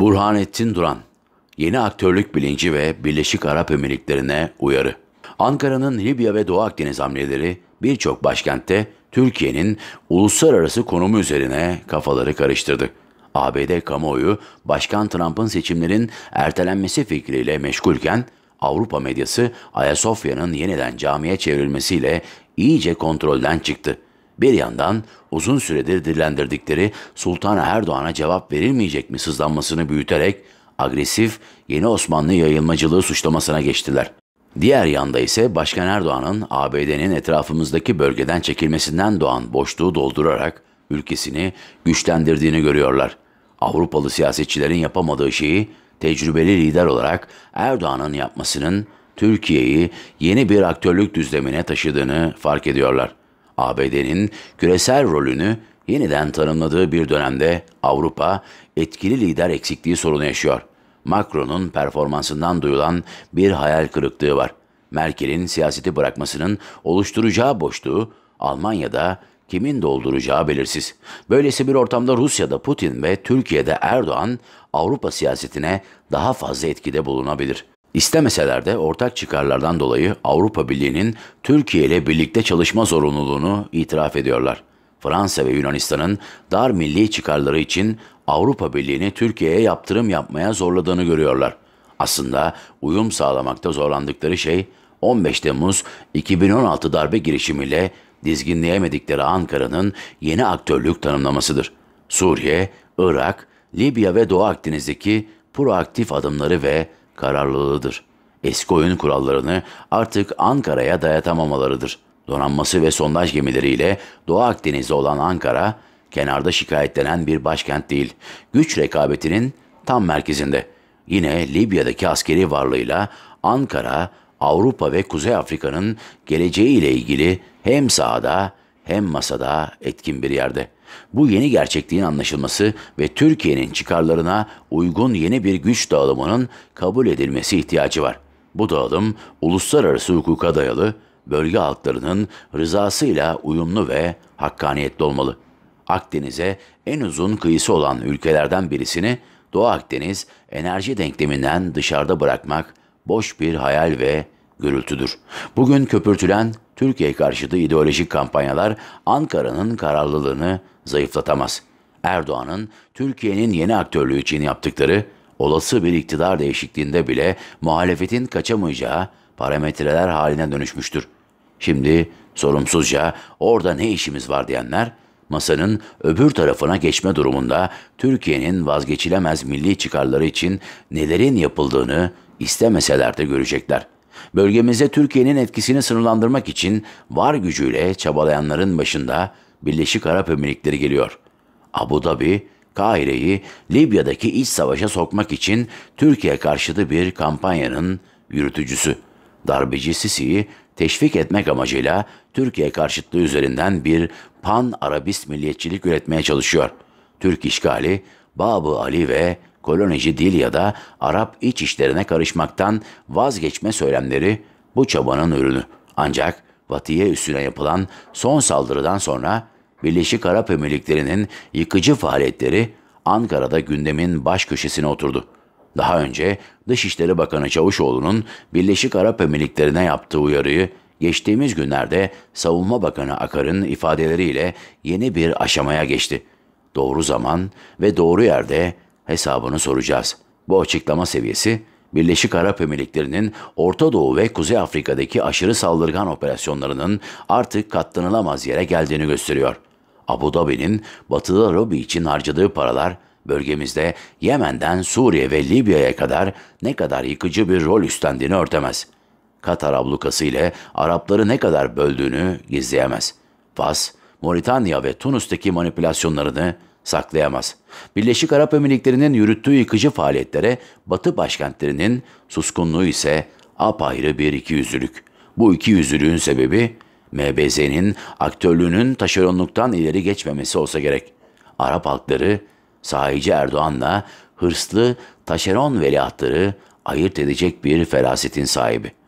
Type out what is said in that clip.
Burhanettin Duran, yeni aktörlük bilinci ve Birleşik Arap Emirlikleri'ne uyarı. Ankara'nın Libya ve Doğu Akdeniz hamleleri birçok başkentte Türkiye'nin uluslararası konumu üzerine kafaları karıştırdı. ABD kamuoyu Başkan Trump'ın seçimlerin ertelenmesi fikriyle meşgulken Avrupa medyası Ayasofya'nın yeniden camiye çevrilmesiyle iyice kontrolden çıktı. Bir yandan uzun süredir dillendirdikleri Sultan Erdoğan'a cevap verilmeyecek mi sızlanmasını büyüterek agresif yeni Osmanlı yayılmacılığı suçlamasına geçtiler. Diğer yanda ise Başkan Erdoğan'ın ABD'nin etrafımızdaki bölgeden çekilmesinden doğan boşluğu doldurarak ülkesini güçlendirdiğini görüyorlar. Avrupalı siyasetçilerin yapamadığı şeyi tecrübeli lider olarak Erdoğan'ın yapmasının Türkiye'yi yeni bir aktörlük düzlemine taşıdığını fark ediyorlar. ABD'nin küresel rolünü yeniden tanımladığı bir dönemde Avrupa etkili lider eksikliği sorunu yaşıyor. Macron'un performansından duyulan bir hayal kırıklığı var. Merkel'in siyaseti bırakmasının oluşturacağı boşluğu Almanya'da kimin dolduracağı belirsiz. Böylesi bir ortamda Rusya'da Putin ve Türkiye'de Erdoğan Avrupa siyasetine daha fazla etkide bulunabilir. İstemeseler de ortak çıkarlardan dolayı Avrupa Birliği'nin Türkiye ile birlikte çalışma zorunluluğunu itiraf ediyorlar. Fransa ve Yunanistan'ın dar milli çıkarları için Avrupa Birliği'ni Türkiye'ye yaptırım yapmaya zorladığını görüyorlar. Aslında uyum sağlamakta zorlandıkları şey 15 Temmuz 2016 darbe girişimiyle dizginleyemedikleri Ankara'nın yeni aktörlük tanımlamasıdır. Suriye, Irak, Libya ve Doğu Akdeniz'deki proaktif adımları ve kararlılığıdır. Eski oyun kurallarını artık Ankara'ya dayatamamalarıdır. Donanması ve sondaj gemileriyle Doğu Akdeniz'de olan Ankara, kenarda şikayetlenen bir başkent değil, güç rekabetinin tam merkezinde. Yine Libya'daki askeri varlığıyla Ankara, Avrupa ve Kuzey Afrika'nın geleceği ile ilgili hem sahada hem masada etkin bir yerde.'' Bu yeni gerçekliğin anlaşılması ve Türkiye'nin çıkarlarına uygun yeni bir güç dağılımının kabul edilmesi ihtiyacı var. Bu dağılım uluslararası hukuka dayalı, bölge halklarının rızasıyla uyumlu ve hakkaniyetli olmalı. Akdeniz'e en uzun kıyısı olan ülkelerden birisini Doğu Akdeniz enerji denkleminden dışarıda bırakmak boş bir hayal ve gürültüdür. Bugün köpürtülen Türkiye karşıtı ideolojik kampanyalar Ankara'nın kararlılığını zayıflatamaz. Erdoğan'ın Türkiye'nin yeni aktörlüğü için yaptıkları olası bir iktidar değişikliğinde bile muhalefetin kaçamayacağı parametreler haline dönüşmüştür. Şimdi sorumsuzca orada ne işimiz var diyenler masanın öbür tarafına geçme durumunda Türkiye'nin vazgeçilemez milli çıkarları için nelerin yapıldığını istemeseler de görecekler.'' Bölgemize Türkiye'nin etkisini sınırlandırmak için var gücüyle çabalayanların başında Birleşik Arap Emirlikleri geliyor. Abu Dhabi, Kahire'yi Libya'daki iç savaşa sokmak için Türkiye karşıtı bir kampanyanın yürütücüsü. Darbeci Sisi'yi teşvik etmek amacıyla Türkiye karşıtlığı üzerinden bir pan-Arabist milliyetçilik üretmeye çalışıyor. Türk işgali Babu Ali ve kolonici dil ya da Arap iç işlerine karışmaktan vazgeçme söylemleri bu çabanın ürünü. Ancak Batı'ya üstüne yapılan son saldırıdan sonra Birleşik Arap Emirlikleri'nin yıkıcı faaliyetleri Ankara'da gündemin baş köşesine oturdu. Daha önce Dışişleri Bakanı Çavuşoğlu'nun Birleşik Arap Emirlikleri'ne yaptığı uyarıyı geçtiğimiz günlerde Savunma Bakanı Akar'ın ifadeleriyle yeni bir aşamaya geçti. Doğru zaman ve doğru yerde hesabını soracağız. Bu açıklama seviyesi Birleşik Arap Emirlikleri'nin Orta Doğu ve Kuzey Afrika'daki aşırı saldırgan operasyonlarının artık katlanılamaz yere geldiğini gösteriyor. Abu Dhabi'nin batılı lobi için harcadığı paralar bölgemizde Yemen'den Suriye ve Libya'ya kadar ne kadar yıkıcı bir rol üstlendiğini örtemez. Katar ablukası ile Arapları ne kadar böldüğünü gizleyemez. Fas, Moritanya ve Tunus'taki manipülasyonlarını saklayamaz. Birleşik Arap Emirlikleri'nin yürüttüğü yıkıcı faaliyetlere Batı başkentlerinin suskunluğu ise apayrı bir ikiyüzlülük. Bu ikiyüzlülüğün sebebi MBZ'nin aktörlüğünün taşeronluktan ileri geçmemesi olsa gerek. Arap halkları sahici Erdoğan'la hırslı taşeron veliahtları ayırt edecek bir ferasetin sahibi.